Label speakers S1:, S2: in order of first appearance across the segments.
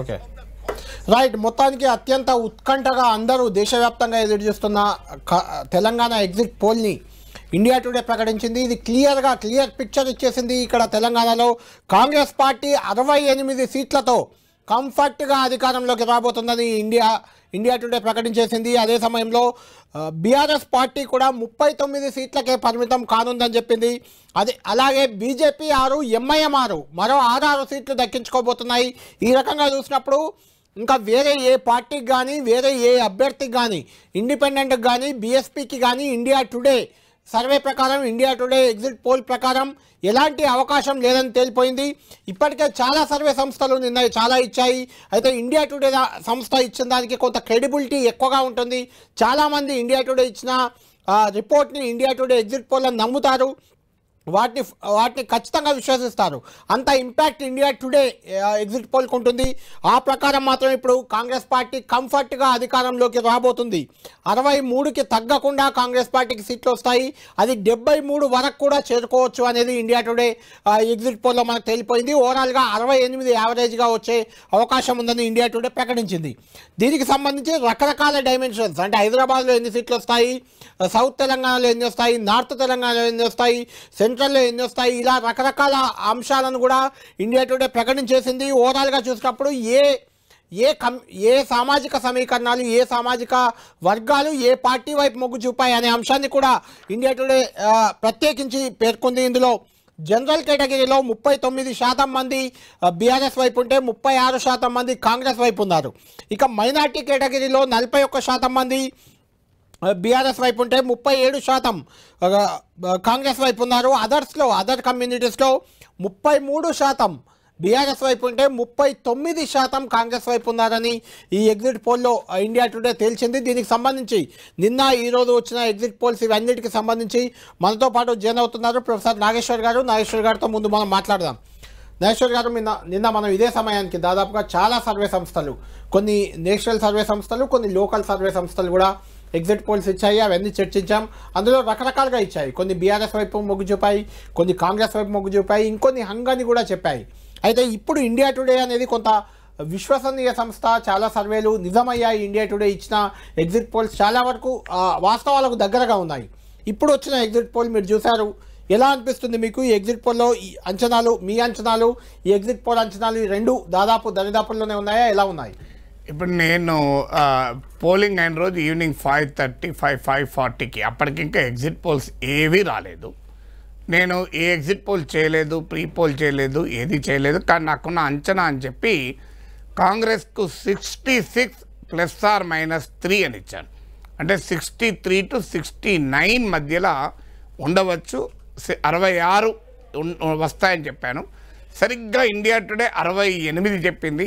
S1: Okay right మొత్తానికి అత్యంత ఉత్కంఠగా అందరూ దేశవ్యాప్తంగా ఎదురు చూస్తున్న తెలంగాణ ఎగ్జిట్ పోల్ని ఇండియా టుడే ప్రకటించింది ఇది క్లియర్గా క్లియర్ పిక్చర్ ఇచ్చేసింది ఇక్కడ తెలంగాణలో కాంగ్రెస్ పార్టీ అరవై ఎనిమిది సీట్లతో కంఫర్ట్గా అధికారంలోకి రాబోతున్నది ఇండియా ఇండియా టుడే ప్రకటించేసింది అదే సమయంలో బీఆర్ఎస్ పార్టీ కూడా ముప్పై తొమ్మిది సీట్లకే పరిమితం కానుందని చెప్పింది అదే అలాగే బీజేపీ ఆరు ఎంఐఎం ఆరు మరో ఆరు సీట్లు దక్కించుకోబోతున్నాయి ఈ రకంగా చూసినప్పుడు ఇంకా వేరే ఏ పార్టీకి కానీ వేరే ఏ అభ్యర్థికి కానీ ఇండిపెండెంట్కి కానీ బీఎస్పీకి కానీ ఇండియా టుడే సర్వే ప్రకారం ఇండియా టుడే ఎగ్జిట్ పోల్ ప్రకారం ఎలాంటి అవకాశం లేదని తేలిపోయింది ఇప్పటికే చాలా సర్వే సంస్థలు నిన్న చాలా ఇచ్చాయి అయితే ఇండియా టుడే సంస్థ ఇచ్చిన దానికి కొంత క్రెడిబిలిటీ ఎక్కువగా ఉంటుంది చాలామంది ఇండియా టుడే ఇచ్చిన రిపోర్ట్ని ఇండియా టుడే ఎగ్జిట్ పోల్ నమ్ముతారు వాటిని వాటిని ఖచ్చితంగా విశ్వసిస్తారు అంత impact India Today exit poll ఉంటుంది ఆ ప్రకారం మాత్రం ఇప్పుడు కాంగ్రెస్ పార్టీ కంఫర్ట్గా అధికారంలోకి రాబోతుంది అరవై మూడుకి తగ్గకుండా కాంగ్రెస్ పార్టీకి సీట్లు వస్తాయి అది డెబ్బై మూడు వరకు కూడా చేరుకోవచ్చు అనేది ఇండియా టుడే ఎగ్జిట్ పోల్లో మనకు తేలిపోయింది ఓవరాల్గా అరవై ఎనిమిది యావరేజ్గా వచ్చే అవకాశం ఉందని ఇండియా టుడే ప్రకటించింది దీనికి సంబంధించి రకరకాల డైమెన్షన్స్ అంటే హైదరాబాద్లో ఎన్ని సీట్లు వస్తాయి సౌత్ తెలంగాణలో ఎన్ని వస్తాయి నార్త్ తెలంగాణలో ఎన్ని వస్తాయి సెంట్రల్ వస్తాయి ఇలా రకరకాల అంశాలను కూడా ఇండియా టుడే ప్రకటన చేసింది ఓవరాల్గా చూసినప్పుడు ఏ ఏ కం ఏ సామాజిక సమీకరణాలు ఏ సామాజిక వర్గాలు ఏ పార్టీ వైపు మొగ్గు చూపాయి అనే అంశాన్ని కూడా ఇండియా టుడే ప్రత్యేకించి పేర్కొంది ఇందులో జనరల్ కేటగిరీలో ముప్పై తొమ్మిది శాతం మంది బీఆర్ఎస్ వైపు ఉంటే ముప్పై ఆరు శాతం మంది కాంగ్రెస్ వైపు ఉన్నారు ఇక మైనార్టీ కేటగిరీలో నలభై ఒక్క శాతం మంది బీఆర్ఎస్ వైపు ఉంటే ముప్పై ఏడు శాతం కాంగ్రెస్ వైపు ఉన్నారు అదర్స్లో అదర్ కమ్యూనిటీస్లో ముప్పై మూడు శాతం బీఆర్ఎస్ వైపు ఉంటే ముప్పై తొమ్మిది శాతం కాంగ్రెస్ వైపు ఉన్నారని ఈ ఎగ్జిట్ పోల్లో ఇండియా టుడే తేల్చింది దీనికి సంబంధించి నిన్న ఈరోజు వచ్చిన ఎగ్జిట్ పోల్స్ ఇవన్నిటికి సంబంధించి మనతో పాటు జాయిన్ అవుతున్నారు ప్రొఫెసర్ నాగేశ్వర్ గారు నాగేశ్వర్ గారితో ముందు మనం మాట్లాడదాం నాగేశ్వర్ గారు నిన్న నిన్న మనం ఇదే సమయానికి దాదాపుగా చాలా సర్వే సంస్థలు కొన్ని నేషనల్ సర్వే సంస్థలు కొన్ని లోకల్ సర్వే సంస్థలు కూడా ఎగ్జిట్ పోల్స్ ఇచ్చాయి అవన్నీ చర్చించాం అందులో రకరకాలుగా ఇచ్చాయి కొన్ని బీఆర్ఎస్ వైపు మొగ్గు చూపాయి కొన్ని కాంగ్రెస్ వైపు మొగ్గు చూపాయి ఇంకొన్ని హంగాని కూడా చెప్పాయి అయితే ఇప్పుడు ఇండియా టుడే అనేది కొంత విశ్వసనీయ సంస్థ చాలా సర్వేలు నిజమయ్యాయి ఇండియా టుడే ఇచ్చిన ఎగ్జిట్ పోల్స్ చాలా వరకు వాస్తవాలకు దగ్గరగా ఉన్నాయి ఇప్పుడు వచ్చిన ఎగ్జిట్ పోల్ మీరు చూశారు ఎలా అనిపిస్తుంది మీకు ఈ ఎగ్జిట్ పోల్లో ఈ అంచనాలు మీ అంచనాలు ఈ ఎగ్జిట్ పోల్ అంచనాలు ఈ రెండు దాదాపు దరిదాపుల్లోనే ఉన్నాయా ఎలా ఉన్నాయి
S2: ఇప్పుడు నేను పోలింగ్ అయిన రోజు evening five thirty five five ఫార్టీకి అప్పటికి ఇంకా ఎగ్జిట్ పోల్స్ ఏవీ రాలేదు నేను ఏ ఎగ్జిట్ పోల్ చేయలేదు ప్రీ పోల్ చేయలేదు ఏది చేయలేదు కానీ నాకున్న అంచనా అని చెప్పి కాంగ్రెస్కు sixty six plus or minus three అని ఇచ్చాను అంటే sixty three to sixty nine మధ్యలో ఉండవచ్చు అరవై ఆరు వస్తాయని చెప్పాను సరిగ్గా ఇండియా టుడే అరవై ఎనిమిది చెప్పింది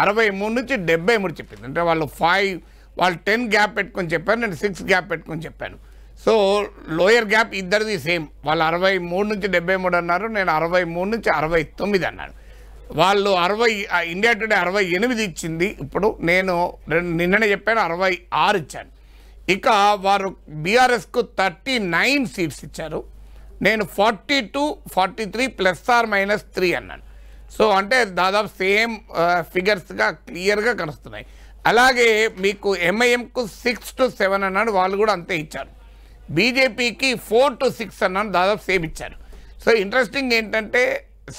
S2: అరవై మూడు నుంచి డెబ్బై మూడు చెప్పింది అంటే వాళ్ళు ఫైవ్ వాళ్ళు టెన్ గ్యాప్ పెట్టుకొని చెప్పాను నేను సిక్స్ గ్యాప్ పెట్టుకొని చెప్పాను సో లోయర్ గ్యాప్ ఇద్దరిది సేమ్ వాళ్ళు అరవై మూడు నుంచి డెబ్బై మూడు అన్నారు నేను అరవై మూడు నుంచి అరవై తొమ్మిది అన్నాను వాళ్ళు అరవై ఇండియా టుడే అరవై ఎనిమిది ఇచ్చింది ఇప్పుడు నేను నిన్ననే చెప్పాను అరవై ఆరు ఇచ్చాను ఇక వారు బీఆర్ఎస్కు థర్టీ నైన్ సీట్స్ ఇచ్చారు నేను forty two forty three plus or minus three అన్నాను సో అంటే దాదాపు సేమ్ ఫిగర్స్గా క్లియర్గా కనుస్తున్నాయి అలాగే మీకు ఎంఐఎంకు సిక్స్ టు సెవెన్ అన్నాడు వాళ్ళు కూడా అంతే ఇచ్చారు బీజేపీకి ఫోర్ టు సిక్స్ అన్నాడు దాదాపు సేమ్ ఇచ్చారు సో ఇంట్రెస్టింగ్ ఏంటంటే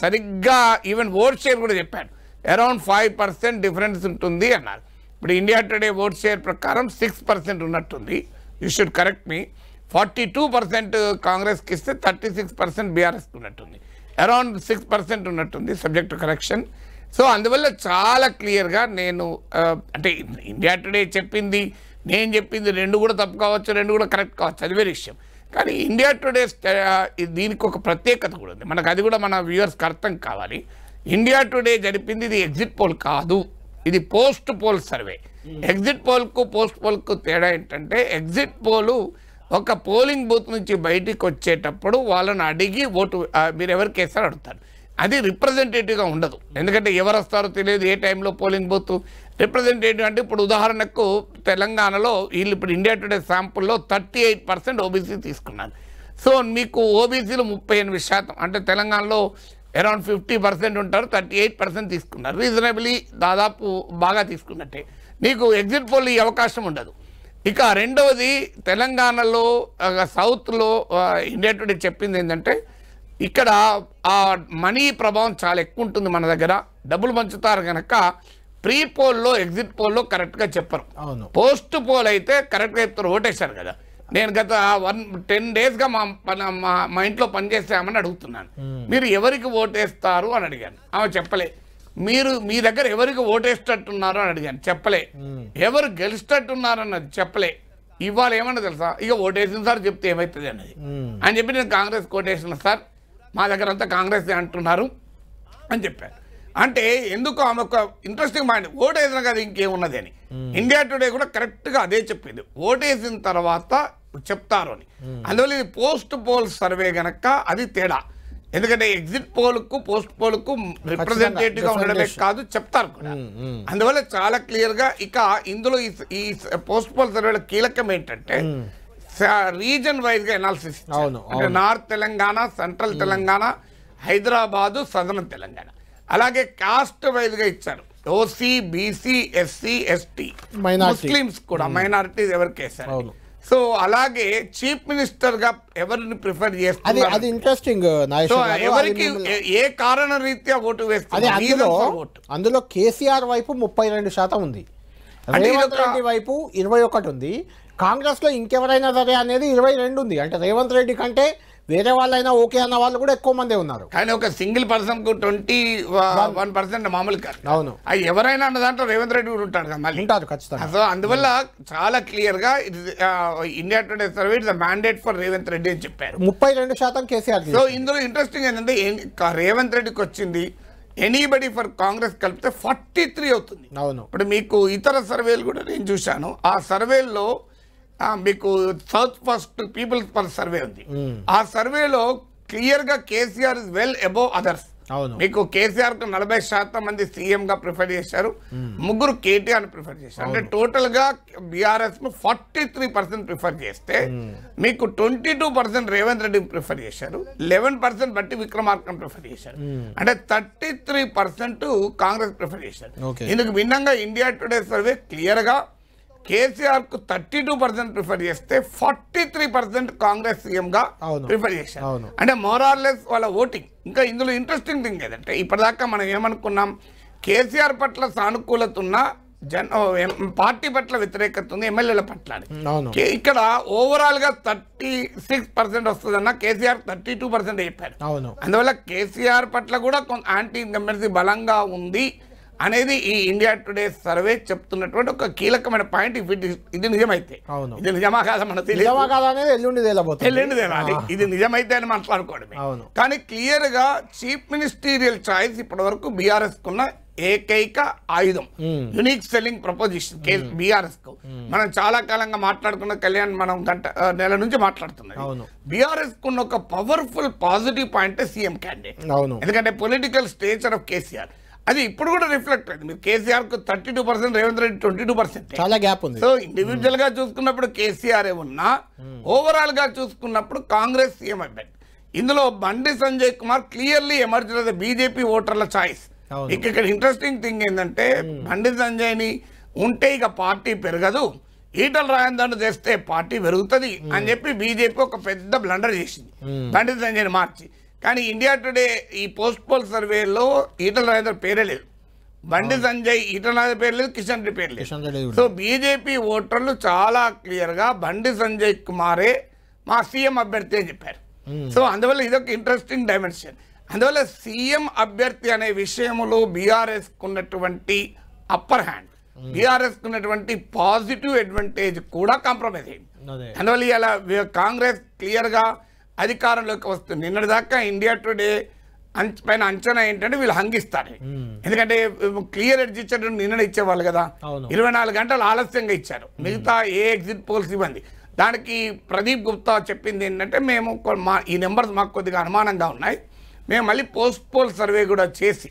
S2: సరిగ్గా ఈవెన్ ఓట్ షేర్ కూడా చెప్పాడు అరౌండ్ ఫైవ్ పర్సెంట్ డిఫరెన్స్ ఉంటుంది అన్నారు ఇప్పుడు ఇండియా టుడే ఓట్ షేర్ ప్రకారం సిక్స్ పర్సెంట్ ఉన్నట్టుంది you should correct me forty two percent కాంగ్రెస్కి ఇస్తే థర్టీ సిక్స్ పర్సెంట్ బీఆర్ఎస్కి ఉన్నట్టుంది అరౌండ్ సిక్స్ పర్సెంట్ ఉన్నట్టుంది సబ్జెక్టు కరెక్షన్ సో అందువల్ల చాలా క్లియర్గా నేను అంటే ఇండియా టుడే చెప్పింది నేను చెప్పింది రెండు కూడా తప్పు కావచ్చు రెండు కూడా కరెక్ట్ కావచ్చు అది వేరే విషయం కానీ ఇండియా టుడే దీనికి ఒక ప్రత్యేకత కూడా ఉంది మనకు అది కూడా మన వ్యూవర్స్కి అర్థం కావాలి ఇండియా టుడే జరిపింది ఇది ఎగ్జిట్ పోల్ కాదు ఇది పోస్ట్ పోల్ సర్వే ఎగ్జిట్ పోల్కు పోస్ట్ పోల్కు తేడా ఏంటంటే ఎగ్జిట్ పోలు ఒక పోలింగ్ బూత్ నుంచి బయటికి వచ్చేటప్పుడు వాళ్ళని అడిగి ఓటు మీరు ఎవరికి వేస్తారు అడుగుతారు అది రిప్రజెంటేటివ్గా ఉండదు ఎందుకంటే ఎవరు వస్తారో తెలియదు ఏ టైంలో పోలింగ్ బూత్ రిప్రజెంటేటివ్ అంటే ఇప్పుడు ఉదాహరణకు తెలంగాణలో వీళ్ళు ఇప్పుడు ఇండియా టుడే శాంపుల్లో థర్టీ ఎయిట్ పర్సెంట్ ఓబీసీ తీసుకున్నారు సో మీకు ఓబీసీలు ముప్పై ఎనిమిది శాతం అంటే తెలంగాణలో అరౌండ్ ఫిఫ్టీ పర్సెంట్ ఉంటారు థర్టీ ఎయిట్ పర్సెంట్ తీసుకున్నారు రీజనబుల్లీ దాదాపు బాగా తీసుకున్నట్టే నీకు ఎగ్జిట్ పోల్ ఈ అవకాశం ఉండదు ఇక రెండవది తెలంగాణలో సౌత్లో ఇండియా చెప్పింది ఏంటంటే ఇక్కడ ఆ మనీ ప్రభావం చాలా ఎక్కువ ఉంటుంది మన దగ్గర డబ్బులు పంచుతారు కనుక ప్రీ పోల్లో ఎగ్జిట్ పోల్లో కరెక్ట్గా చెప్పరు అవును పోస్ట్ పోల్ అయితే కరెక్ట్గా చెప్తారు ఓటేశారు కదా నేను గత వన్ టెన్ డేస్గా మా మా ఇంట్లో పనిచేసామని అడుగుతున్నాను మీరు ఎవరికి ఓటేస్తారు అని అడిగాను ఆమె చెప్పలేదు మీరు మీ దగ్గర ఎవరికి ఓటేసేటట్టున్నారు అని అడిగాను చెప్పలే ఎవరు అన్నది చెప్పలే ఇవాళ ఏమన్నా తెలుసా ఇక ఓటేసిన సార్ చెప్తే ఏమవుతుంది అన్నది అని చెప్పి నేను కాంగ్రెస్ ఓటేసిన సార్ మా దగ్గర అంతా కాంగ్రెస్ అంటున్నారు అని చెప్పారు అంటే ఎందుకు ఆమె ఒక ఇంట్రెస్టింగ్ మైండ్ ఓటేసిన కదా ఇంకేమున్నది అని ఇండియా టుడే కూడా కరెక్ట్గా అదే చెప్పింది ఓటేసిన తర్వాత చెప్తారు అని అందువల్ల ఇది పోస్ట్ పోల్ సర్వే గనక అది తేడా ఎందుకంటే ఎగ్జిట్ పోల్కు పోస్ట్ పోల్కు గా ఉండడమే కాదు చెప్తారు కూడా అందువల్ల చాలా క్లియర్ గా ఇక ఇందులో ఈ పోస్ట్ పోల్ సర్వేలో కీలకం ఏంటంటే రీజన్ వైజ్గా ఎనాలిసిస్ అంటే north Telangana central Telangana Hyderabad southern Telangana అలాగే కాస్ట్ వైజ్గా ఇచ్చారు OC BC SC ST Muslims కూడా మైనారిటీస్ ఎవరికి వేశారు సో అలాగే చీఫ్ మినిస్టర్ గా ఎవరిని
S1: ప్రిఫర్ చేస్తారు అది ఇంట్రెస్టింగ్ uh, ఎవరికి
S2: ఏ కారణ రీత్యా ఓటు వేస్తారు అందులో
S1: అందులో కేసీఆర్ వైపు ముప్పై రెండు శాతం ఉంది రేవంత్ రెడ్డి వైపు ఇరవై ఒకటి ఉంది కాంగ్రెస్ లో ఇంకెవరైనా సరే అనేది ఇరవై రెండు ఉంది అంటే రేవంత్ రెడ్డి కంటే వేరే వాళ్ళైనా ఓకే అన్న వాళ్ళు కూడా ఎక్కువ మందే ఉన్నారు కానీ ఒక సింగిల్ పర్సన్ కు ట్వంటీ
S2: వన్ పర్సెంట్ మామూలు అవును ఎవరైనా అన్న దాంట్లో రేవంత్ రెడ్డి కూడా ఉంటాడు మళ్ళీ ఉంటారు ఖచ్చితంగా సో అందువల్ల చాలా క్లియర్ గా India Today survey it's mandate for Revanth Reddy అని చెప్పారు
S1: ముప్పై రెండు శాతం కేసీఆర్ సో
S2: ఇందులో ఇంట్రెస్టింగ్ ఏంటంటే రేవంత్ రెడ్డికి వచ్చింది ఎనీబడి ఫర్ కాంగ్రెస్ కలిపితే ఫార్టీ త్రీ అవుతుంది అవును ఇప్పుడు మీకు ఇతర సర్వేలు కూడా నేను చూశాను ఆ సర్వేల్లో మీకు south first people's per survey ఉంది hmm. ఆ సర్వేలో క్లియర్ గా KCR is well above others మీకు కేసీఆర్ కు నలభై శాతం మంది సీఎం గా ప్రిఫర్ చేశారు hmm. ముగ్గురు కేటీఆర్ ప్రిఫర్ చేశారు అంటే టోటల్ గా బీఆర్ఎస్ ను ఫార్టీ త్రీ పర్సెంట్ ప్రిఫర్ చేస్తే hmm. మీకు twenty two percent Revanth Reddy prefer చేశారు eleven percent Bhatti Vikramarka prefer చేశారు అంటే thirty three percent Congress prefer చేశారు ఇందుకు భిన్నంగా ఇండియా టుడే సర్వే క్లియర్ గా కేసీఆర్కు థర్టీ టూ పర్సెంట్ ప్రిఫర్ చేస్తే ఫార్టీ త్రీ పర్సెంట్ కాంగ్రెస్ సీఎంగా ప్రిఫర్ చేశారు అంటే మోరార్లెస్ వాళ్ళ ఓటింగ్ ఇంకా ఇందులో ఇంట్రెస్టింగ్ థింగ్ ఏదంటే ఇప్పటిదాకా మనం ఏమనుకున్నాం కేసీఆర్ పట్ల సానుకూలత ఉన్న జన పార్టీ పట్ల వ్యతిరేకత ఉంది ఎమ్మెల్యేల
S1: పట్ల
S2: ఇక్కడ ఓవరాల్ గా థర్టీ సిక్స్ పర్సెంట్ వస్తుందన్న కేసీఆర్ థర్టీ టూ పర్సెంట్ చెప్పారు అందువల్ల కేసీఆర్ పట్ల కూడా యాంటీ ఇన్కంబెన్సీ బలంగా ఉంది అనేది ఈ ఇండియా టుడే సర్వే చెప్తున్నటువంటి ఒక కీలకమైన పాయింట్ ఇది నిజమైతే ఇది నిజమా కాదా మన
S1: ఎల్లుండి తేలాలి
S2: ఇది నిజమైతే అని మాట్లాడుకోవడమే కానీ క్లియర్ గా చీఫ్ మినిస్టీరియల్ చాయిస్ ఇప్పటి వరకు బీఆర్ఎస్ కున్న ఏకైక ఆయుధం యునిక్ సెల్లింగ్ ప్రపోజిషన్ బీఆర్ఎస్ కు మనం చాలా కాలంగా మాట్లాడుకున్న కళ్యాణ్ మనం గంట నెల నుంచి మాట్లాడుతున్నాం బీఆర్ఎస్ కున్న ఒక powerful positive point CM candidate ఎందుకంటే పొలిటికల్ స్టేచర్ ఆఫ్ కేసీఆర్ అది ఇప్పుడు కూడా రిఫ్లెక్ట్ అయింది మీరు కేసీఆర్ కు thirty two percent Revanth Reddy twenty two percent
S1: చాలా గ్యాప్ ఉంది సో ఇండివిజువల్
S2: గా చూసుకున్నప్పుడు కేసీఆర్ ఏమున్నా ఓవరాల్ hmm. గా చూసుకున్నప్పుడు కాంగ్రెస్ సీఎం అయిపోయింది ఇందులో Bandi Sanjay Kumar clearly emerge BJP ఓటర్ల చాయిస్ ఇక ఇక్కడ ఇంట్రెస్టింగ్ థింగ్ ఏంటంటే hmm. బండి సంజయ్ని ఉంటే ఇక పార్టీ పెరగదు ఈటల రాయందండు తెస్తే పార్టీ పెరుగుతుంది అని hmm. చెప్పి బీజేపీ ఒక పెద్ద బ్లండర్ చేసింది బండి సంజయ్ని మార్చి కానీ ఇండియా టుడే ఈ పోస్ట్ పోల్ సర్వేలో ఈటల రాజేందర్ పేరే లేదు బండి సంజయ్ ఈటల రాజేందర్ పేరు లేదు కిషన్ రెడ్డి పేరు
S1: లేదు సో
S2: బీజేపీ ఓటర్లు చాలా క్లియర్గా బండి సంజయ్ కుమారే మా సీఎం అభ్యర్థి అని చెప్పారు సో అందువల్ల ఇదొక ఇంట్రెస్టింగ్ డైమెన్షన్ అందువల్ల సీఎం అభ్యర్థి అనే విషయంలో బీఆర్ఎస్ ఉన్నటువంటి అప్పర్ హ్యాండ్ బీఆర్ఎస్ ఉన్నటువంటి పాజిటివ్ అడ్వాంటేజ్ కూడా కాంప్రమైజ్ అయింది అందువల్ల ఇలా కాంగ్రెస్ క్లియర్గా అధికారంలోకి వస్తుంది నిన్నటిదాకా ఇండియా టుడే అంచ పైన అంచనా ఏంటంటే వీళ్ళు హంగిస్తారు ఎందుకంటే క్లియర్ ఎడ్జ్ ఇచ్చారు నిన్న ఇచ్చేవాళ్ళు కదా ఇరవై నాలుగు గంటలు ఆలస్యంగా ఇచ్చారు మిగతా ఏ ఎగ్జిట్ పోల్స్ ఇవ్వండి దానికి ప్రదీప్ గుప్తా చెప్పింది ఏంటంటే మేము మా ఈ నెంబర్స్ మాకు కొద్దిగా అనుమానంగా ఉన్నాయి మేము మళ్ళీ పోస్ట్ పోల్ సర్వే కూడా చేసి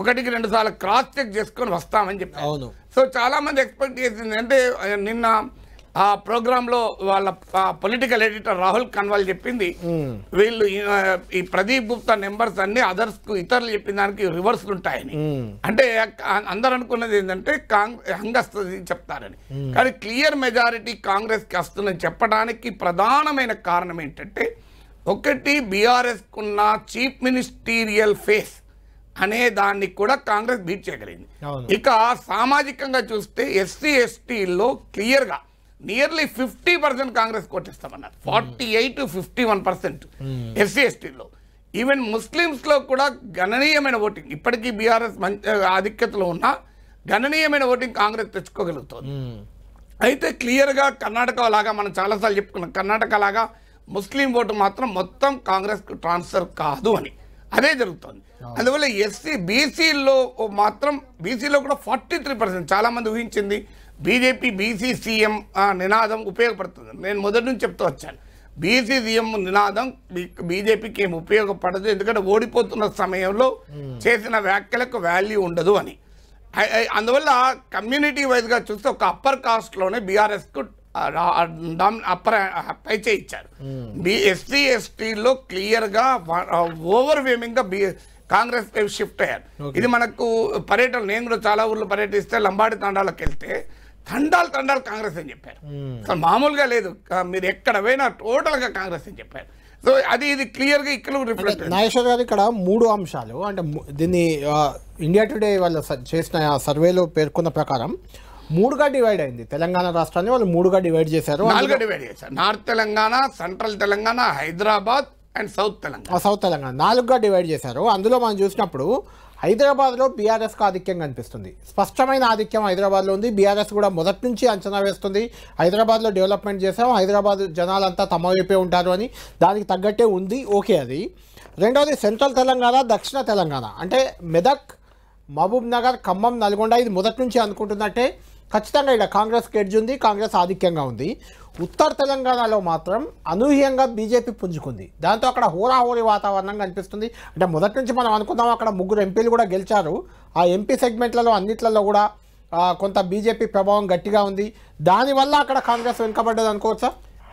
S2: ఒకటికి రెండు సార్లు క్రాస్ చెక్ చేసుకొని వస్తామని చెప్పి సో చాలామంది ఎక్స్పెక్ట్ చేసింది అంటే నిన్న ఆ ప్రోగ్రాంలో వాళ్ళ పొలిటికల్ ఎడిటర్ రాహుల్ కన్వాల్ చెప్పింది వీళ్ళు ఈ ప్రదీప్ గుప్తా నెంబర్స్ అన్ని అదర్స్ కు ఇతరులు చెప్పిన దానికి రివర్స్లు ఉంటాయని అంటే అందరు అనుకున్నది ఏంటంటే హంగస్ చెప్తారని కానీ క్లియర్ మెజారిటీ కాంగ్రెస్కి వస్తుందని చెప్పడానికి ప్రధానమైన కారణం ఏంటంటే ఒకటి ఉన్న చీఫ్ మినిస్టీరియల్ ఫేస్ అనే దాన్ని కూడా కాంగ్రెస్ బీట్ చేయగలిగింది ఇక సామాజికంగా చూస్తే ఎస్సీ ఎస్టీలో క్లియర్గా నియర్లీ ఫిఫ్టీ పర్సెంట్ కాంగ్రెస్ కొట్టిస్తామన్నారు forty eight fifty one percent SC ఎస్టీలో ఈవెన్ ముస్లిమ్స్లో కూడా గణనీయమైన ఓటింగ్ ఇప్పటికీ బీఆర్ఎస్ ఆధిక్యతలో ఉన్న గణనీయమైన ఓటింగ్ కాంగ్రెస్ తెచ్చుకోగలుగుతుంది hmm. అయితే క్లియర్గా కర్ణాటక లాగా మనం చాలాసార్లు చెప్పుకున్నాం కర్ణాటక లాగా ముస్లిం ఓటు మాత్రం మొత్తం కాంగ్రెస్కు ట్రాన్స్ఫర్ కాదు అని అదే జరుగుతుంది అందువల్ల ఎస్సీ బీసీలో మాత్రం బీసీలో కూడా ఫార్టీ త్రీ పర్సెంట్ చాలామంది ఊహించింది బీజేపీ బీసీ సీఎం నినాదం ఉపయోగపడుతుంది నేను మొదటి నుంచి చెప్తూ వచ్చాను బీసీ సీఎం నినాదం బీజేపీకి ఏం ఉపయోగపడదు ఎందుకంటే ఓడిపోతున్న సమయంలో చేసిన వ్యాఖ్యలకు వాల్యూ ఉండదు అని అందువల్ల కమ్యూనిటీ వైజ్గా చూస్తే ఒక అప్పర్ కాస్ట్లోనే బీఆర్ఎస్కు అప్పర్ పై చేయించారు బీ ఎస్సీ ఎస్టీలో క్లియర్గా ఓవర్ వేమింగ్గా బీ కాంగ్రెస్ వైపు షిఫ్ట్ అయ్యారు ఇది మనకు పర్యటన నేను కూడా చాలా ఊర్లు పర్యటిస్తే లంబాడి తాండాలకు వెళ్తే తండాలు తండాలు కాంగ్రెస్ అని చెప్పారు అసలు మామూలుగా లేదు మీరు ఎక్కడ పోయినా టోటల్గా కాంగ్రెస్ అని చెప్పారు సో అది ఇది క్లియర్గా ఇక్కడ రిఫ్లెక్ట్
S1: నాగేశ్వర్ గారు ఇక్కడ మూడు అంశాలు అంటే దీన్ని ఇండియా టుడే వాళ్ళు చేసిన సర్వేలో పేర్కొన్న ప్రకారం మూడుగా డివైడ్ అయింది తెలంగాణ రాష్ట్రాన్ని వాళ్ళు మూడుగా డివైడ్ చేశారు నాలుగుగా
S2: డివైడ్ చేశారు north Telangana central Telangana Hyderabad and south Telangana south
S1: Telangana నాలుగుగా డివైడ్ చేశారు అందులో మనం చూసినప్పుడు హైదరాబాద్లో బీఆర్ఎస్కు ఆధిక్యం కనిపిస్తుంది స్పష్టమైన ఆధిక్యం హైదరాబాద్లో ఉంది బీఆర్ఎస్ కూడా మొదటి నుంచి అంచనా వేస్తుంది హైదరాబాద్లో డెవలప్మెంట్ చేసాం హైదరాబాద్ జనాలంతా తమ వైపే ఉంటారు అని దానికి తగ్గట్టే ఉంది ఓకే అది రెండవది సెంట్రల్ తెలంగాణ దక్షిణ తెలంగాణ అంటే మెదక్ మహబూబ్ నగర్ ఖమ్మం నల్గొండ ఇది మొదటి నుంచి అనుకుంటున్నట్టే ఖచ్చితంగా ఇక్కడ కాంగ్రెస్కి ఎడ్జ్ ఉంది కాంగ్రెస్ ఆధిక్యంగా ఉంది ఉత్తర తెలంగాణలో మాత్రం అనూహ్యంగా బీజేపీ పుంజుకుంది దాంతో అక్కడ హోరాహోరి వాతావరణం కనిపిస్తుంది అంటే మొదటి నుంచి మనం అనుకుందాం అక్కడ ముగ్గురు ఎంపీలు కూడా గెలిచారు ఆ ఎంపీ సెగ్మెంట్లలో అన్నిట్లలో కూడా కొంత బీజేపీ ప్రభావం గట్టిగా ఉంది దానివల్ల అక్కడ కాంగ్రెస్ వెనుకబడ్డది అనుకోవచ్చా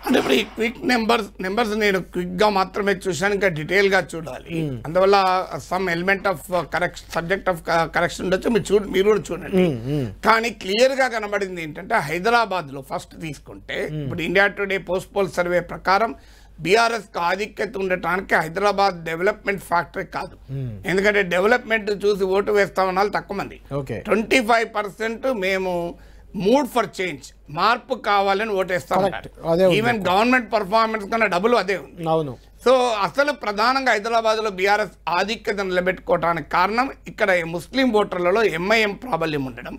S2: అంటే ఇప్పుడు ఈ క్విక్ నెంబర్స్ నెంబర్స్ నేను క్విక్గా మాత్రమే చూశాను ఇంకా డీటెయిల్గా చూడాలి అందువల్ల some element of correct subject of correction ఉండొచ్చు మీరు చూ మీరు కూడా చూడండి కానీ క్లియర్గా కనబడింది ఏంటంటే హైదరాబాద్లో ఫస్ట్ తీసుకుంటే ఇప్పుడు India Today post poll survey ప్రకారం బీఆర్ఎస్కి ఆధిక్యత ఉండటానికి హైదరాబాద్ డెవలప్మెంట్ ఫ్యాక్టరీ కాదు ఎందుకంటే డెవలప్మెంట్ చూసి ఓటు వేస్తామన్న తక్కువ మంది ట్వంటీ ఫైవ్ పర్సెంట్ మేము మూడ్ ఫర్ చేంజ్ మార్పు కావాలని ఓటేస్తా ఈవెన్ గవర్నమెంట్ పర్ఫార్మెన్స్ కన్నా డబ్బులు అదే ఉంది సో అసలు ప్రధానంగా హైదరాబాద్లో బీఆర్ఎస్ ఆధిక్యత నిలబెట్టుకోవడానికి కారణం ఇక్కడ ముస్లిం ఓటర్లలో ఎంఐఎం ప్రాబల్యం ఉండడం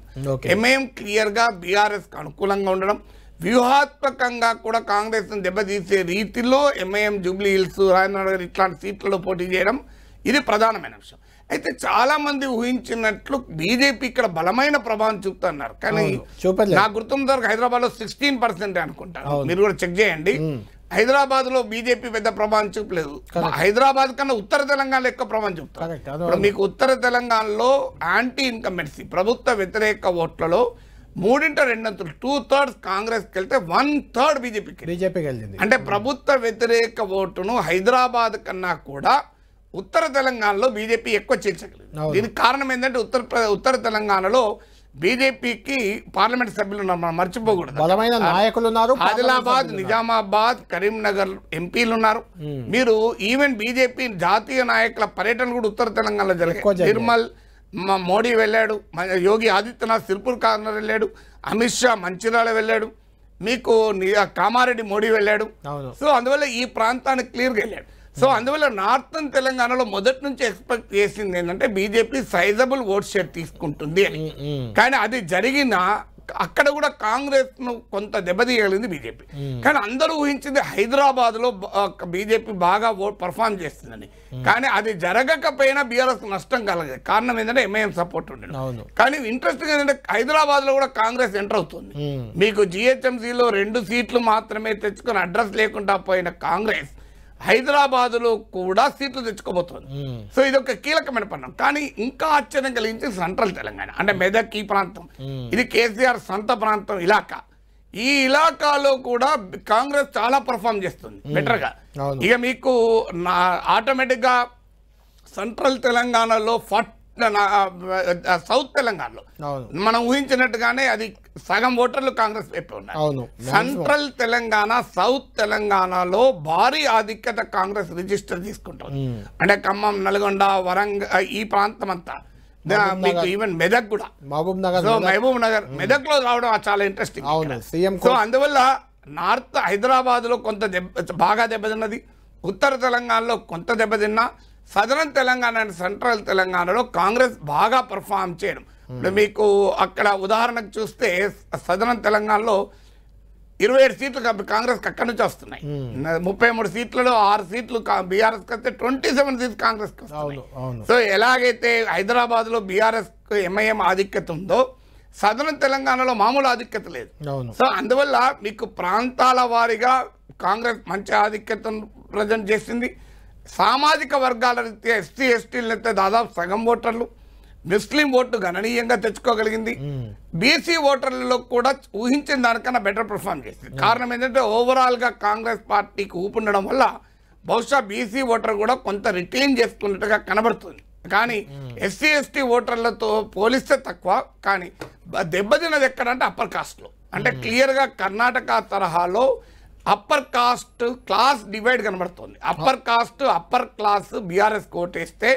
S2: ఎంఐఎం క్లియర్గా బీఆర్ఎస్ అనుకూలంగా ఉండడం వ్యూహాత్మకంగా కూడా కాంగ్రెస్ను దెబ్బతీసే రీతిలో ఎంఐఎం జూబ్లీ హిల్స్ రాజనగర్ ఇట్లాంటి సీట్లలో పోటీ చేయడం ఇది ప్రధానమైన అంశం అయితే చాలా మంది ఊహించినట్లు బీజేపీ ఇక్కడ బలమైన ప్రభావం చూపుతున్నారు కానీ నాకు గుర్తున్న వరకు హైదరాబాద్లో సిక్స్టీన్ పర్సెంట్ అనుకుంటాను మీరు కూడా చెక్ చేయండి హైదరాబాద్ లో బీజేపీ పెద్ద ప్రభావం చూపలేదు హైదరాబాద్ కన్నా ఉత్తర తెలంగాణలో ఎక్కువ ప్రభావం చూపుతారు మీకు ఉత్తర తెలంగాణలో యాంటీ ఇన్కంబెన్సీ ప్రభుత్వ వ్యతిరేక ఓట్లలో మూడింట రెండంతులు టూ థర్డ్స్ కాంగ్రెస్ కెళ్తే వన్ థర్డ్ బీజేపీకి బీజేపీ అంటే ప్రభుత్వ వ్యతిరేక ఓటును హైదరాబాద్ కన్నా కూడా ఉత్తర తెలంగాణలో బీజేపీ ఎక్కువ చేర్చగలిగింది దీనికి కారణం ఏంటంటే ఉత్తర ఉత్తర తెలంగాణలో బీజేపీకి పార్లమెంట్ సభ్యులు మనం మర్చిపోకూడదు ఆదిలాబాద్ నిజామాబాద్ కరీంనగర్ ఎంపీలు ఉన్నారు మీరు ఈవెన్ బీజేపీ జాతీయ నాయకుల పర్యటన కూడా ఉత్తర తెలంగాణలో జరిగాయి నిర్మల్ మోడీ వెళ్ళాడు యోగి ఆదిత్యనాథ్ సిర్పూర్ కార్నర్ వెళ్ళాడు అమిత్ షా మంచిరాల వెళ్ళాడు మీకు కామారెడ్డి మోడీ వెళ్ళాడు సో అందువల్ల ఈ ప్రాంతానికి క్లియర్గా వెళ్ళాడు సో అందువల్ల నార్థన్ తెలంగాణలో మొదటి నుంచి ఎక్స్పెక్ట్ చేసింది ఏంటంటే బీజేపీ సైజబుల్ ఓట్ షేర్ తీసుకుంటుంది అని కానీ అది జరిగిన అక్కడ కూడా కాంగ్రెస్ ను కొంత దెబ్బతీయగలిగింది బీజేపీ కానీ అందరూ ఊహించింది హైదరాబాద్ లో బీజేపీ బాగా పర్ఫామ్ చేస్తుందని కానీ అది జరగకపోయినా బీఆర్ఎస్ నష్టం కలగదు కారణం ఏంటంటే ఎంఐఎం సపోర్ట్ ఉండదు కానీ ఇంట్రెస్టింగ్ ఏంటంటే హైదరాబాద్ లో కూడా కాంగ్రెస్ ఎంటర్ అవుతుంది మీకు జిహెచ్ఎంసీలో రెండు సీట్లు మాత్రమే తెచ్చుకుని అడ్రస్ లేకుండా పోయిన కాంగ్రెస్ హైదరాబాద్లో కూడా సీట్లు తెచ్చుకోబోతోంది సో ఇది ఒక కీలకమైన పట్టణం కానీ ఇంకా ఆశ్చర్యం కలిగించి సెంట్రల్ తెలంగాణ అంటే మెదక్ ఈ ప్రాంతం ఇది కేసీఆర్ సొంత ప్రాంతం ఇలాకా ఈ ఇలాకాలో కూడా కాంగ్రెస్ చాలా పర్ఫామ్ చేస్తుంది బెటర్ గా ఇక మీకు నా ఆటోమేటిక్గా సెంట్రల్ తెలంగాణలో ఫార్టీ ఇట్లా సౌత్ తెలంగాణలో మనం ఊహించినట్టుగానే అది సగం ఓటర్లు కాంగ్రెస్ వైపు
S1: ఉన్నాయి సెంట్రల్
S2: తెలంగాణ సౌత్ తెలంగాణలో భారీ ఆధిక్యత కాంగ్రెస్ రిజిస్టర్ తీసుకుంటుంది అంటే ఖమ్మం నల్గొండ వరంగ ఈ ప్రాంతం అంతా మీకు ఈవెన్ మెదక్ కూడా మహబూబ్ నగర్ మహబూబ్ నగర్ మెదక్ లో రావడం చాలా ఇంట్రెస్టింగ్ సో అందువల్ల నార్త్ హైదరాబాద్ లో కొంత దెబ్బ బాగా దెబ్బతిన్నది ఉత్తర తెలంగాణలో కొంత దెబ్బతిన్నా సదరన్ తెలంగాణ అండ్ సెంట్రల్ తెలంగాణలో కాంగ్రెస్ బాగా పర్ఫామ్ చేయడం ఇప్పుడు hmm. మీకు అక్కడ ఉదాహరణకు చూస్తే సదరన్ తెలంగాణలో ఇరవై ఏడు సీట్లు కాంగ్రెస్కి అక్కడి నుంచి వస్తున్నాయి hmm. ముప్పై మూడు సీట్లలో ఆరు సీట్లు బీఆర్ఎస్కి వస్తే ట్వంటీ సెవెన్ సీట్లు కాంగ్రెస్కి సో ఎలాగైతే హైదరాబాద్లో బీఆర్ఎస్ ఎంఐఎం ఆధిక్యత ఉందో సదరన్ తెలంగాణలో మామూలు ఆధిక్యత లేదు సో అందువల్ల మీకు ప్రాంతాల వారీగా కాంగ్రెస్ మంచి ఆధిక్యతను ప్రజెంట్ చేసింది సామాజిక వర్గాల రీత్యా ఎస్టీ ఎస్టీలైతే దాదాపు సగం ఓటర్లు ముస్లిం ఓటు గణనీయంగా తెచ్చుకోగలిగింది బీసీ ఓటర్లలో కూడా ఊహించిన దానికన్నా బెటర్ పర్ఫామ్ చేసింది కారణం ఏంటంటే ఓవరాల్గా కాంగ్రెస్ పార్టీకి ఊపుండడం వల్ల బహుశా బీసీ ఓటర్ కూడా కొంత రిటైన్ చేసుకున్నట్టుగా కనబడుతుంది కానీ ఎస్సీ ఎస్టీ ఓటర్లతో పోలిస్తే తక్కువ కానీ దెబ్బతిన్నది ఎక్కడంటే అప్పర్ కాస్ట్లో అంటే క్లియర్గా కర్ణాటక తరహాలో అప్పర్ కాస్ట్ క్లాస్ డివైడ్ కనబడుతుంది upper caste upper class BRS ఓటేస్తే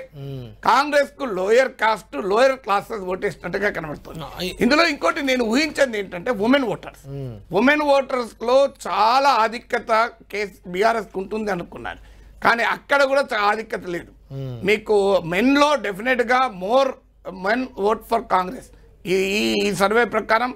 S2: కాంగ్రెస్ hmm. కు లోయర్ కాస్ట్ లోయర్ క్లాసెస్ ఓటేసినట్టుగా కనబడుతుంది ఇందులో ఇంకోటి నేను ఊహించింది ఏంటంటే ఉమెన్ ఓటర్స్ ఉమెన్ ఓటర్స్ లో చాలా ఆధిక్యత కేసు బీఆర్ఎస్ ఉంటుంది అనుకున్నాను కానీ అక్కడ కూడా చాలా ఆధిక్యత లేదు hmm. మీకు మెన్లో డెఫినెట్గా more men vote for Congress ఈ సర్వే ప్రకారం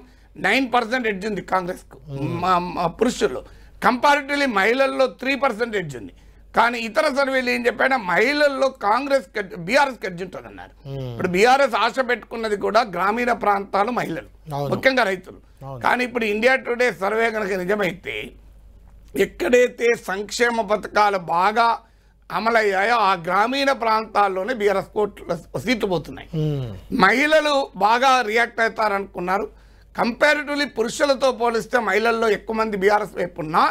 S2: నైన్ పర్సెంట్ ఎడ్జ్ ఉంది కాంగ్రెస్కు hmm. పురుషులు కంపారిటివ్లీ మహిళల్లో త్రీ పర్సెంటేజ్ ఉంది కానీ ఇతర సర్వేలు ఏం చెప్పాడా మహిళల్లో కాంగ్రెస్ బీఆర్ఎస్ గడ్జి ఉంటుందన్నారు hmm. ఇప్పుడు బీఆర్ఎస్ ఆశ పెట్టుకున్నది కూడా గ్రామీణ ప్రాంతాలు మహిళలు ముఖ్యంగా రైతులు కానీ ఇప్పుడు ఇండియా టుడే సర్వే కనుక నిజమైతే ఎక్కడైతే సంక్షేమ పథకాలు బాగా అమలయ్యాయో ఆ గ్రామీణ ప్రాంతాల్లోనే బీఆర్ఎస్ కోర్టు సీట్లు పోతున్నాయి hmm. మహిళలు బాగా రియాక్ట్ అవుతారనుకున్నారు కంపారిటివ్లీ పురుషులతో పోలిస్తే మహిళల్లో ఎక్కువ మంది బీఆర్ఎస్ వైపు ఉన్నా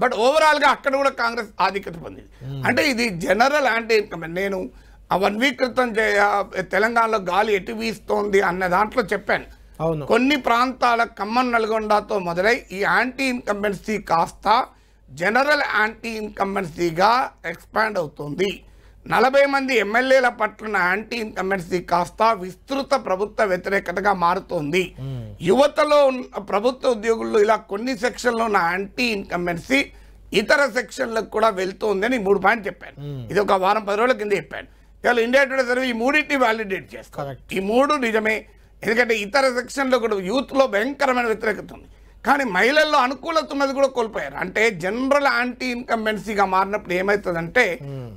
S2: బట్ ఓవరాల్గా అక్కడ కూడా కాంగ్రెస్ ఆధిక్యత పొందింది hmm. అంటే ఇది జనరల్ అంటే నేను వన్ వీక్ క్రితం తెలంగాణలో గాలి ఎటు వీస్తోంది అన్న దాంట్లో చెప్పాను కొన్ని ప్రాంతాల ఖమ్మం నల్గొండతో మొదలై ఈ యాంటీ ఇన్కంబెన్సీ కాస్త జనరల్ యాంటీ ఇన్కంబెన్సీగా ఎక్స్పాండ్ అవుతుంది నలభై మంది ఎమ్మెల్యేల పట్ల యాంటీ ఇంకమెన్సీ కాస్త విస్తృత ప్రభుత్వ వ్యతిరేకతగా మారుతోంది యువతలో ఉన్న ప్రభుత్వ ఉద్యోగుల్లో ఇలా కొన్ని సెక్షన్లో ఉన్న యాంటీ ఇంకమెన్సీ ఇతర సెక్షన్లకు కూడా అని మూడు పాయింట్ చెప్పాను ఇది ఒక వారం పది రోజుల కింద చెప్పాను ఇవాళ ఇండియా టుడే సర్వీ ఈ మూడింటిని వ్యాలిడేట్ చేస్తారు ఈ మూడు నిజమే ఎందుకంటే ఇతర సెక్షన్లో కూడా యూత్లో భయంకరమైన వ్యతిరేకత ఉంది కానీ మహిళల్లో అనుకూలత ఉన్నది కూడా కోల్పోయారు అంటే జనరల్ యాంటీ ఇన్కంబెన్సీగా మారినప్పుడు ఏమవుతుందంటే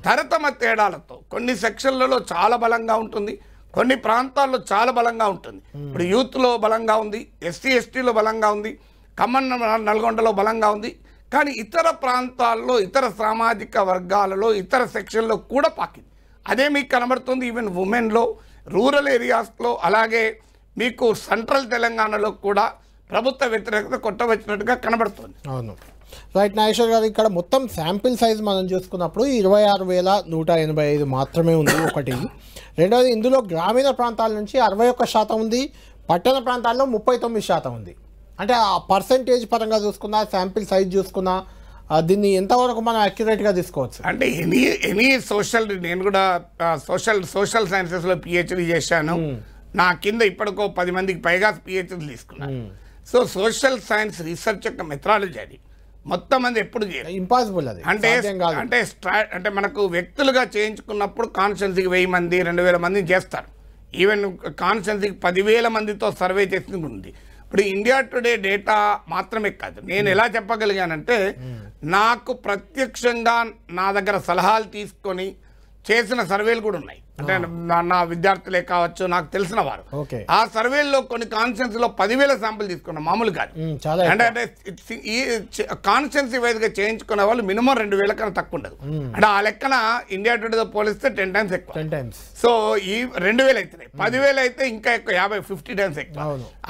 S2: తరతమ తేడాలతో కొన్ని సెక్షన్లలో చాలా బలంగా ఉంటుంది కొన్ని ప్రాంతాల్లో చాలా బలంగా ఉంటుంది ఇప్పుడు యూత్లో బలంగా ఉంది ఎస్సీ ఎస్టీలో బలంగా ఉంది ఖమ్మం నల్గొండలో బలంగా ఉంది కానీ ఇతర ప్రాంతాల్లో ఇతర సామాజిక వర్గాలలో ఇతర సెక్షన్లో కూడా పాకింది అదే మీకు కనబడుతుంది ఈవెన్ ఉమెన్లో రూరల్ ఏరియాస్లో అలాగే మీకు సెంట్రల్ తెలంగాణలో కూడా ప్రభుత్వ వ్యతిరేకత కొట్టవచ్చినట్టుగా కనబడుతుంది
S1: అవును రైట్ నాగేశ్వర్ గారు ఇక్కడ మొత్తం శాంపిల్ సైజ్ మనం చూసుకున్నప్పుడు ఇరవై ఆరు వేల నూట ఎనభై ఐదు మాత్రమే ఉంది ఒకటి రెండవది ఇందులో గ్రామీణ ప్రాంతాల నుంచి అరవై ఒక్క శాతం ఉంది పట్టణ ప్రాంతాల్లో ముప్పై తొమ్మిది శాతం ఉంది అంటే ఆ పర్సంటేజ్ పరంగా చూసుకున్నా శాంపిల్ సైజ్ చూసుకున్నా దీన్ని ఎంతవరకు మనం అక్యురేట్గా తీసుకోవచ్చు అంటే ఎనీ
S2: ఎనీ సోషల్ నేను కూడా సోషల్ సోషల్ సైన్సెస్లో పిహెచ్డి చేశాను నా కింద ఇప్పటికో పది మందికి పైగా పిహెచ్డి తీసుకున్నాను సో సోషల్ సైన్స్ రీసెర్చ్ యొక్క మెథడాలజీ అది మొత్తం అది ఎప్పుడు ఇంపాసిబుల్ అది అంటే అంటే అంటే మనకు వ్యక్తులుగా చేయించుకున్నప్పుడు కాన్స్టెన్సీకి వెయ్యి మంది రెండు వేల మంది చేస్తారు ఈవెన్ కాన్స్టెన్సీకి పదివేల మందితో సర్వే చేసింది ఉంది ఇప్పుడు ఇండియా టుడే డేటా మాత్రమే కాదు నేను hmm. ఎలా చెప్పగలిగానంటే hmm. నాకు ప్రత్యక్షంగా నా దగ్గర సలహాలు తీసుకొని చేసిన సర్వేలు కూడా ఉన్నాయి అంటే నా విద్యార్థులే కావచ్చు నాకు తెలిసిన వారు ఆ సర్వేలో కొన్ని కాన్స్టెన్స్ లో పదివేల శాంపుల్ తీసుకున్నాం మామూలు కాదు అంటే ఈ కాన్స్టెన్సీ వైజ్ గా చేయించుకునే వాళ్ళు మినిమం రెండు వేల కన్నా తక్కువ ఉండదు అంటే ఆ లెక్కన ఇండియా టుడేతో పోలిస్తే టెన్ టైమ్స్ ఎక్కువ సో ఈ రెండు వేలు అవుతున్నాయి పదివేలు అయితే ఇంకా ఎక్కువ యాభై ఫిఫ్టీ టైమ్స్ ఎక్కువ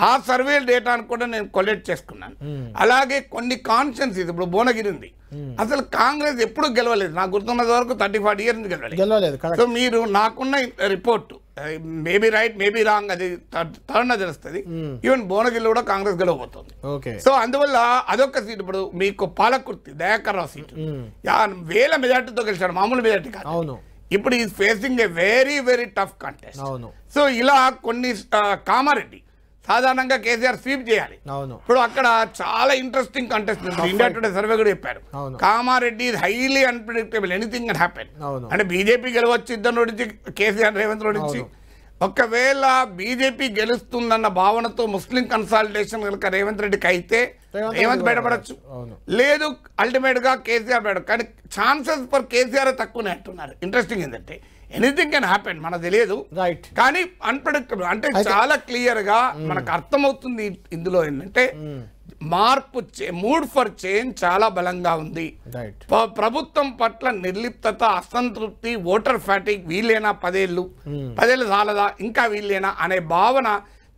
S2: ఆ సర్వే డేటాను కూడా నేను కొలెక్ట్ చేసుకున్నాను అలాగే కొన్ని కాన్స్టెన్సీస్ ఇప్పుడు భువనగిరి ఉంది అసలు కాంగ్రెస్ ఎప్పుడు గెలవలేదు నాకు గుర్తున్నంత వరకు థర్టీ ఫార్టీ నుంచి గెలవలేదు సో మీరు నాకు ఉన్నాయి report maybe right maybe wrong అది తరుణ తెలుస్తుంది ఈవెన్ భువనగిరిలో కూడా కాంగ్రెస్ గెలవబోతుంది సో అందువల్ల అదొక సీట్ ఇప్పుడు మీకు పాలకుర్తి దయాకర్రావు సీట్
S1: hmm.
S2: వేల మెజార్టీతో గెలిచాడు మామూలు మెజార్టీ కాదు ఇప్పుడు ఈ facing a very very tough contest so ఇలా కొన్ని కామారెడ్డి సాధారణంగా కేసీఆర్ స్వీప్ చేయాలి ఇప్పుడు అక్కడ చాలా interesting contest India Today survey కూడా చెప్పారు Kamareddy highly unpredictable anything and happen అంటే బీజేపీ గెలవచ్చు ఇద్దరు నుంచి కేసీఆర్ రేవంత్ లో నుంచి ఒకవేళ బీజేపీ గెలుస్తుందన్న భావనతో ముస్లిం కన్సల్టేషన్ కనుక రేవంత్ రెడ్డికి అయితే
S1: రేవంత్ బయటపడచ్చు
S2: లేదు అల్టిమేట్ గా కేసీఆర్ బయట కానీ ఛాన్సెస్ ఫర్ కేసీఆర్ తక్కువనే అంటున్నారు ఇంట్రెస్టింగ్ ఏంటంటే ఎనీథింగ్ కెన్ హ్యాపెన్ మనకు తెలియదు రైట్ కానీ అన్ప్రెడిక్టబుల్ అంటే చాలా క్లియర్ గా hmm. మనకు అర్థమవుతుంది ఇందులో ఏంటంటే hmm. మార్పు మూడ్ ఫర్ చేంజ్ చాలా బలంగా ఉంది ప్రభుత్వం పట్ల నిర్లిప్తత అసంతృప్తి ఓటర్ ఫ్యాటిక్ వీళ్ళేనా పదేళ్ళు hmm. పదేళ్ళు చాలదా ఇంకా వీళ్ళేనా అనే భావన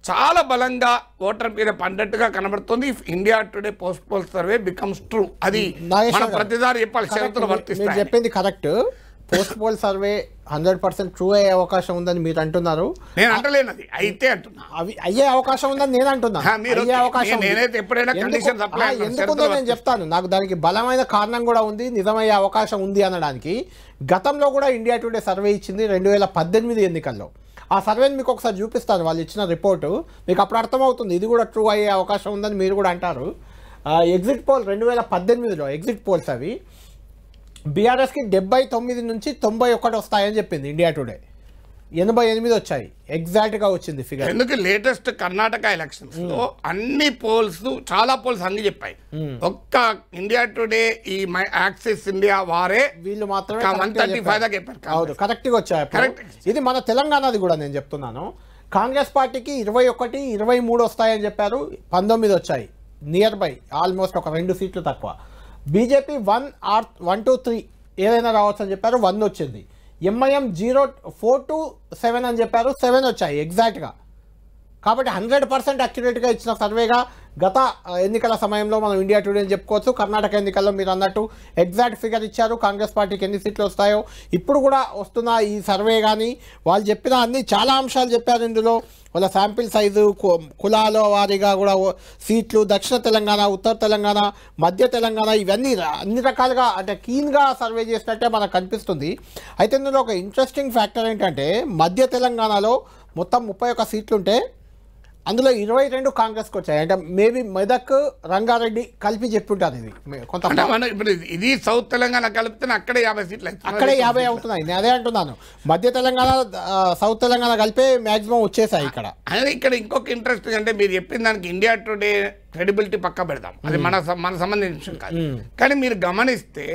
S2: చాలా బలంగా ఓటర్ మీద పండట్టుగా కనబడుతుంది India Today post poll survey becomes true అది ప్రతిదారి చెప్పాలి చరిత్ర వర్తిస్తాయి
S1: చెప్పింది correct post poll survey hundred percent true అయ్యే అవకాశం ఉందని మీరు అంటున్నారు నేను అంటలేను అది అయితే అంటున్నా అవి అయ్యే అవకాశం ఉందని నేను అంటున్నా అయ్యే అవకాశం ఎందుకుందో నేను చెప్తాను నాకు దానికి బలమైన కారణం కూడా ఉంది నిజమయ్యే అవకాశం ఉంది అనడానికి గతంలో కూడా ఇండియా టుడే సర్వే ఇచ్చింది రెండు వేల పద్దెనిమిది ఎన్నికల్లో ఆ సర్వేని మీకు ఒకసారి చూపిస్తాను వాళ్ళు ఇచ్చిన రిపోర్టు మీకు అప్పుడు అర్థమవుతుంది ఇది కూడా ట్రూ అయ్యే అవకాశం ఉందని మీరు కూడా అంటారు ఎగ్జిట్ పోల్ రెండు వేల పద్దెనిమిదిలో ఎగ్జిట్ పోల్స్ అవి బీఆర్ఎస్కి డెబ్బై తొమ్మిది నుంచి తొంభై ఒకటి వస్తాయని చెప్పింది ఇండియా టుడే ఎనభై ఎనిమిది వచ్చాయి ఎగ్జాక్ట్గా వచ్చింది ఫిగర్ ఎందుకు
S2: లేటెస్ట్ కర్ణాటక ఎలక్షన్స్ hmm. అన్ని పోల్స్ చాలా పోల్స్ అన్ని చెప్పాయి hmm. ఒక్క ఇండియా టుడే ఈ యాక్సిస్ ఇండియా వారే వీళ్ళు మాత్రమే
S1: చెప్పారు కరెక్ట్గా వచ్చాయి ఇది మన తెలంగాణది కూడా నేను చెప్తున్నాను కాంగ్రెస్ పార్టీకి ఇరవై ఒకటి ఇరవై మూడు వస్తాయని చెప్పారు పంతొమ్మిది వచ్చాయి నియర్ బై ఆల్మోస్ట్ ఒక రెండు సీట్లు తక్కువ BJP one or one two three ఏదైనా రావచ్చు అని చెప్పారు వన్ వచ్చింది MIM zero four to seven అని చెప్పారు సెవెన్ వచ్చాయి ఎగ్జాక్ట్గా కాబట్టి హండ్రెడ్ పర్సెంట్ అక్యురేట్గా ఇచ్చిన సర్వేగా గత ఎన్నికల సమయంలో మనం ఇండియా టుడే చెప్పుకోవచ్చు కర్ణాటక ఎన్నికల్లో మీరు అన్నట్టు ఎగ్జాక్ట్ ఫిగర్ ఇచ్చారు కాంగ్రెస్ పార్టీకి ఎన్ని సీట్లు వస్తాయో ఇప్పుడు కూడా వస్తున్న ఈ సర్వే కానీ వాళ్ళు చెప్పిన అన్ని చాలా అంశాలు చెప్పారు ఇందులో వాళ్ళ శాంపిల్ సైజు కులాల వారీగా కూడా సీట్లు దక్షిణ తెలంగాణ ఉత్తర తెలంగాణ మధ్య తెలంగాణ ఇవన్నీ అన్ని రకాలుగా అంటే క్లీన్గా సర్వే చేసినట్టే మనకు కనిపిస్తుంది అయితే ఇందులో ఒక ఇంట్రెస్టింగ్ ఫ్యాక్టర్ ఏంటంటే మధ్య తెలంగాణలో మొత్తం ముప్పై ఒక్క సీట్లుంటే అందులో ఇరవై రెండు కాంగ్రెస్కి వచ్చాయి అంటే మేబీ మెదక్ రంగారెడ్డి కలిపి ఉంటారు ఇది కొంత
S2: ఇది సౌత్ తెలంగాణ కలిపితే అక్కడే యాభై సీట్లు అక్కడే యాభై
S1: అవుతున్నాయి నేను అదే అంటున్నాను మధ్య తెలంగాణ సౌత్ తెలంగాణ కలిపే మాక్సిమం వచ్చేసాయి ఇక్కడ
S2: అదే ఇక్కడ ఇంకొక ఇంట్రెస్ట్ అంటే మీరు చెప్పిన దానికి ఇండియా టుడే క్రెడిబిలిటీ పక్క పెడదాం అది మన మన సంబంధించిన కాదు కానీ మీరు గమనిస్తే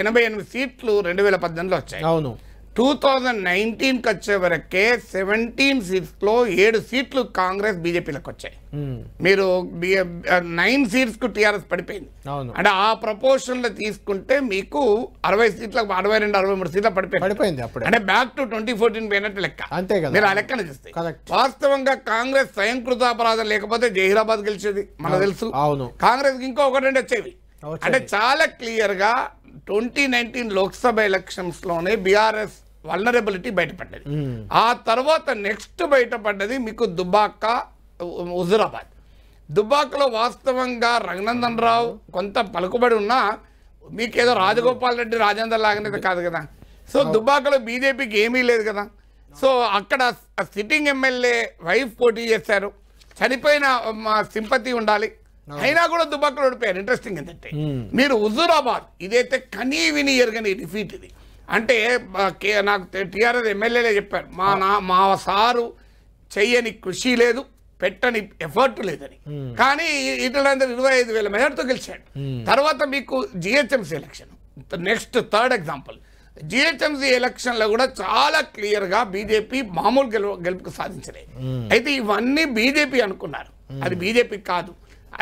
S2: ఎనభై ఎనిమిది సీట్లు రెండు వేల పద్దెనిమిదిలో వచ్చాయి అవును టూ థౌజండ్ నైన్టీన్కి వచ్చే వరకే సెవెంటీన్ సీట్స్లో ఏడు సీట్లు కాంగ్రెస్ బీజేపీలకు వచ్చాయి మీరు నైన్ సీట్స్కు టీఆర్ఎస్ పడిపోయింది అంటే ఆ ప్రపోర్షన్లో తీసుకుంటే మీకు అరవై సీట్లకు అరవై రెండు అరవై మూడు సీట్లు పడిపోయింది పడిపోయింది అప్పుడు అంటే బ్యాక్ టు ట్వంటీ ఫోర్టీన్ పోయినట్టు లెక్క అంతే కదా మీరు ఆ లెక్కన చేస్తే వాస్తవంగా కాంగ్రెస్ అపరాధం లేకపోతే జహీరాబాద్ గెలిచేది మనకు తెలుసు కాంగ్రెస్కి ఇంకో ఒకటి వచ్చేవి అంటే చాలా క్లియర్గా ట్వంటీ నైన్టీన్ లోక్సభ ఎలక్షన్స్లోనే బీఆర్ఎస్ వల్నరబిలిటీ బయటపడ్డది ఆ తర్వాత నెక్స్ట్ బయటపడ్డది మీకు దుబాక హుజురాబాద్ దుబాక్లో వాస్తవంగా రఘునందన్ రావు కొంత పలుకుబడి ఉన్నా మీకేదో రాజగోపాల్ రెడ్డి రాజేందర్ లాగనేది కాదు కదా సో దుబాక్లో బీజేపీకి ఏమీ లేదు కదా సో అక్కడ సిట్టింగ్ ఎమ్మెల్యే వైఫ్ పోటీ చేశారు చనిపోయిన సింపతి ఉండాలి అయినా కూడా దుబాకలు ఓడిపోయారు ఇంట్రెస్టింగ్ ఏంటంటే మీరు హుజూరాబాద్ ఇదైతే కనీ విని ఎరగని డిఫీట్ ఇది అంటే నాకు టీఆర్ఎస్ ఎమ్మెల్యేలే చెప్పారు మా ah. నా మా సారు చెయ్యని కృషి లేదు పెట్టని ఎఫర్ట్ లేదని hmm. కానీ అందరూ ఇరవై ఐదు వేల మెజార్టీతో గెలిచాడు hmm. తర్వాత మీకు GHMC election next third example GHMC ఎలక్షన్లో కూడా చాలా క్లియర్గా బీజేపీ మామూలు గెలుపు గెలుపుకు సాధించలేదు hmm. అయితే ఇవన్నీ బీజేపీ అనుకున్నారు అది బీజేపీ కాదు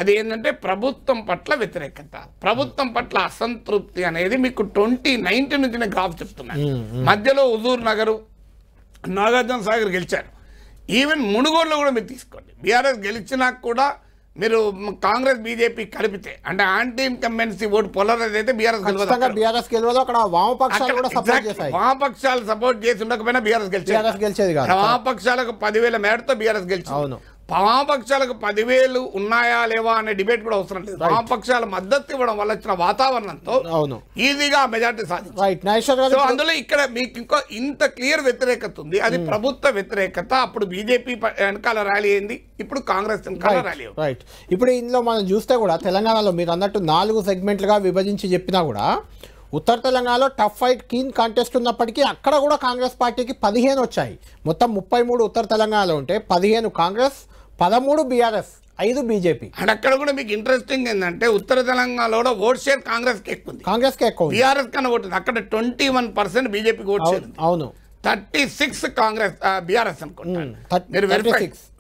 S2: అది ఏంటంటే ప్రభుత్వం పట్ల వ్యతిరేకత ప్రభుత్వం పట్ల అసంతృప్తి అనేది మీకు ట్వంటీ నైన్టీన్ నుంచి నేను గాఫ్ చెప్తున్నాను మధ్యలో హుజూర్ నగరు నాగార్జున సాగర్ గెలిచారు ఈవెన్ మునుగోడులో కూడా మీరు తీసుకోండి బీఆర్ఎస్ గెలిచినా కూడా మీరు కాంగ్రెస్ బీజేపీ కలిపితే అంటే యాంటీ ఇన్కంబెన్సీ ఓటు పొలరైజ్ అయితే బీఆర్ఎస్ అక్కడ వామపక్షాలు సపోర్ట్ చేసి ఉండకపోయినా బీఆర్ఎస్ గెలిచారు వామపక్షాలకు పదివేల మేడతో బీఆర్ఎస్ గెలిచారు వామపక్షాలకు పదివేలు ఉన్నాయా లేవా అనే డిబేట్ కూడా అవసరం లేదు వామపక్షాల మద్దతు ఇవ్వడం వల్ల వచ్చిన వాతావరణంతో అవును ఈజీగా మెజార్టీ సాధించారు అందులో ఇక్కడ మీకు ఇంకో ఇంత క్లియర్ వ్యతిరేకత ఉంది అది hmm. ప్రభుత్వ వ్యతిరేకత అప్పుడు బీజేపీ వెనకాల ర్యాలీ అయింది ఇప్పుడు కాంగ్రెస్ వెనకాల ర్యాలీ
S1: రైట్ ఇప్పుడు ఇందులో మనం చూస్తే కూడా తెలంగాణలో మీరు అన్నట్టు నాలుగు సెగ్మెంట్లుగా విభజించి చెప్పినా కూడా ఉత్తర తెలంగాణలో టఫ్ ఫైట్ కీన్ కాంటెస్ట్ ఉన్నప్పటికీ అక్కడ కూడా కాంగ్రెస్ పార్టీకి పదిహేను వచ్చాయి మొత్తం ముప్పై మూడు ఉత్తర తెలంగాణలో ఉంటే పదిహేను కాంగ్రెస్ పదమూడు బీఆర్ఎస్ ఐదు బీజేపీ అండ్ అక్కడ కూడా మీకు ఇంట్రెస్టింగ్
S2: ఏంటంటే ఉత్తర తెలంగాణలో ఓట్ షేర్ కాంగ్రెస్ కి ఎక్కువ
S1: కాంగ్రెస్ ఎక్కువ బీఆర్ఎస్
S2: కన్నా ఓటు అక్కడ ట్వంటీ వన్ పర్సెంట్ బీజేపీకి ఓట్ షేర్ అవును thirty six Congress BRS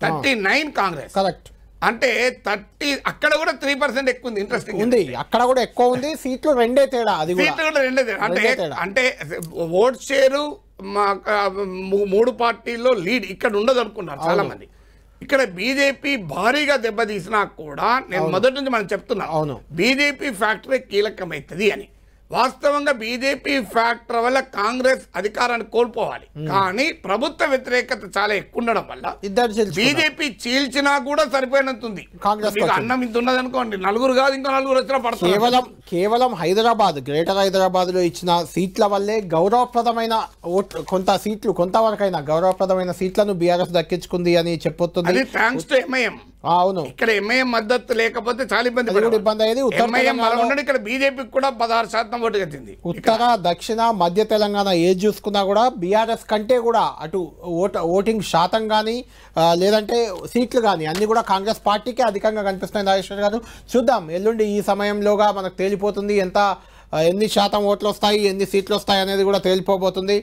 S2: thirty nine Congress correct అంటే థర్టీ అక్కడ కూడా త్రీ పర్సెంట్ ఎక్కువ ఉంది ఇంట్రెస్టింగ్ ఉంది
S1: అక్కడ కూడా ఎక్కువ ఉంది సీట్లు రెండే తేడా అది సీట్లు కూడా రెండే తేడా అంటే
S2: అంటే ఓట్ షేరు మూడు పార్టీల్లో లీడ్ ఇక్కడ ఉండదు అనుకున్నారు చాలా మంది ఇక్కడ బీజేపీ భారీగా దెబ్బతీసినా కూడా నేను మొదటి నుంచి మనం చెప్తున్నా అవును బీజేపీ ఫ్యాక్టరీ కీలకమైతుంది అని వాస్తవంగా బీజేపీ ఫ్యాక్టర్ వల్ల కాంగ్రెస్ అధికారాన్ని కోల్పోవాలి hmm. కానీ ప్రభుత్వ వ్యతిరేకత చాలా ఎక్కువ ఉండడం వల్ల బీజేపీ చీల్చినా కూడా సరిపోయినట్టుంది అన్నం ఇంత ఉన్నది అనుకోండి నలుగురు కాదు ఇంకా నలుగురు వచ్చినా పడుతుంది కేవలం
S1: కేవలం హైదరాబాద్ గ్రేటర్ హైదరాబాద్ లో ఇచ్చిన సీట్ల వల్లే గౌరవప్రదమైన కొంత సీట్లు కొంతవరకైనా గౌరవప్రదమైన సీట్లను బీఆర్ఎస్ దక్కించుకుంది అని చెప్పొస్తుంది థ్యాంక్స్
S2: టు ఎంఐఎం అవును ఇక్కడ ఎంఐఎం మద్దతు లేకపోతే చాలా ఇబ్బంది
S1: ఇబ్బంది అయ్యేది ఎంఐఎం
S2: ఇక్కడ బీజేపీకి కూడా పదహారు శాతం ఓటు గెలిచింది
S1: ఉత్తర దక్షిణ మధ్య తెలంగాణ ఏది చూసుకున్నా కూడా బీఆర్ఎస్ కంటే కూడా అటు ఓట ఓటింగ్ శాతం కానీ లేదంటే సీట్లు కానీ అన్ని కూడా కాంగ్రెస్ పార్టీకే అధికంగా కనిపిస్తున్నాయి నాగేశ్వర గారు చూద్దాం ఎల్లుండి ఈ సమయంలోగా మనకు తేలిపోతుంది ఎంత ఎన్ని శాతం ఓట్లు వస్తాయి ఎన్ని సీట్లు వస్తాయి అనేది కూడా తేలిపోబోతుంది